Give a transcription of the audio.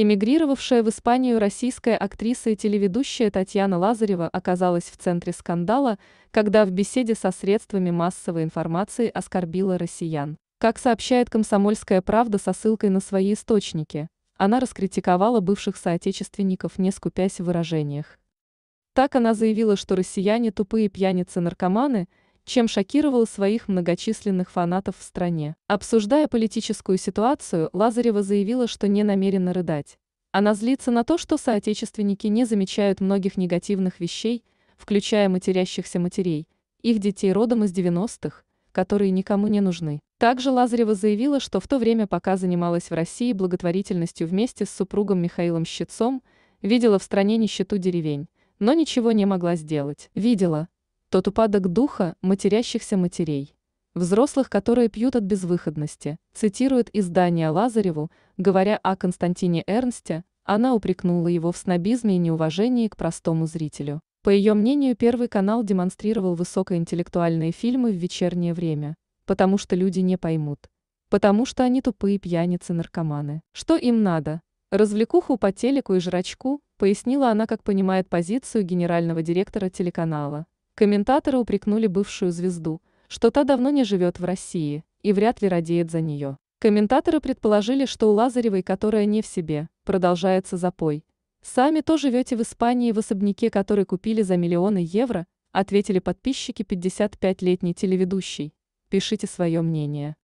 Эмигрировавшая в Испанию российская актриса и телеведущая Татьяна Лазарева оказалась в центре скандала, когда в беседе со средствами массовой информации оскорбила россиян. Как сообщает «Комсомольская правда» со ссылкой на свои источники, она раскритиковала бывших соотечественников, не скупясь в выражениях. Так она заявила, что россияне тупые пьяницы-наркоманы – чем шокировал своих многочисленных фанатов в стране. Обсуждая политическую ситуацию, Лазарева заявила, что не намерена рыдать. Она злится на то, что соотечественники не замечают многих негативных вещей, включая матерящихся матерей, их детей родом из 90-х, которые никому не нужны. Также Лазарева заявила, что в то время, пока занималась в России благотворительностью вместе с супругом Михаилом Щитцом, видела в стране нищету деревень, но ничего не могла сделать. Видела, тот упадок духа матерящихся матерей. Взрослых, которые пьют от безвыходности, цитирует издание Лазареву, говоря о Константине Эрнсте, она упрекнула его в снобизме и неуважении к простому зрителю. По ее мнению, Первый канал демонстрировал высокоинтеллектуальные фильмы в вечернее время, потому что люди не поймут. Потому что они тупые пьяницы-наркоманы. Что им надо? Развлекуху по телеку и жрачку, пояснила она, как понимает позицию генерального директора телеканала. Комментаторы упрекнули бывшую звезду, что та давно не живет в России и вряд ли радеет за нее. Комментаторы предположили, что у Лазаревой, которая не в себе, продолжается запой. «Сами то живете в Испании в особняке, который купили за миллионы евро», ответили подписчики 55-летней телеведущей. Пишите свое мнение.